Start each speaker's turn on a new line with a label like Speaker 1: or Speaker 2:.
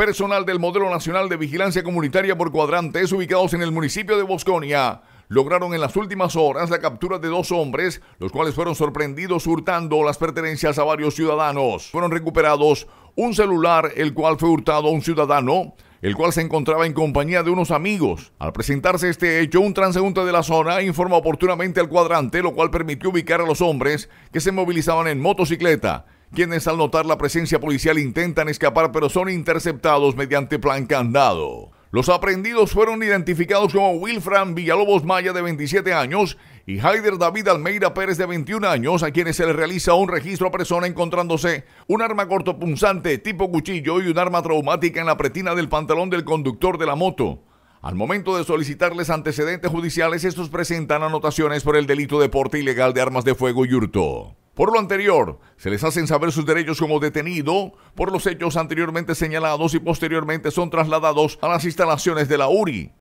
Speaker 1: Personal del Modelo Nacional de Vigilancia Comunitaria por Cuadrantes, ubicados en el municipio de Bosconia, lograron en las últimas horas la captura de dos hombres, los cuales fueron sorprendidos hurtando las pertenencias a varios ciudadanos. Fueron recuperados un celular, el cual fue hurtado a un ciudadano, el cual se encontraba en compañía de unos amigos. Al presentarse este hecho, un transeúnte de la zona informa oportunamente al cuadrante, lo cual permitió ubicar a los hombres que se movilizaban en motocicleta quienes al notar la presencia policial intentan escapar pero son interceptados mediante plan candado. Los aprendidos fueron identificados como Wilfran Villalobos Maya de 27 años y Haider David Almeida Pérez de 21 años, a quienes se les realiza un registro a persona encontrándose un arma cortopunzante tipo cuchillo y un arma traumática en la pretina del pantalón del conductor de la moto. Al momento de solicitarles antecedentes judiciales, estos presentan anotaciones por el delito de porte ilegal de armas de fuego y hurto. Por lo anterior, se les hacen saber sus derechos como detenido por los hechos anteriormente señalados y posteriormente son trasladados a las instalaciones de la URI.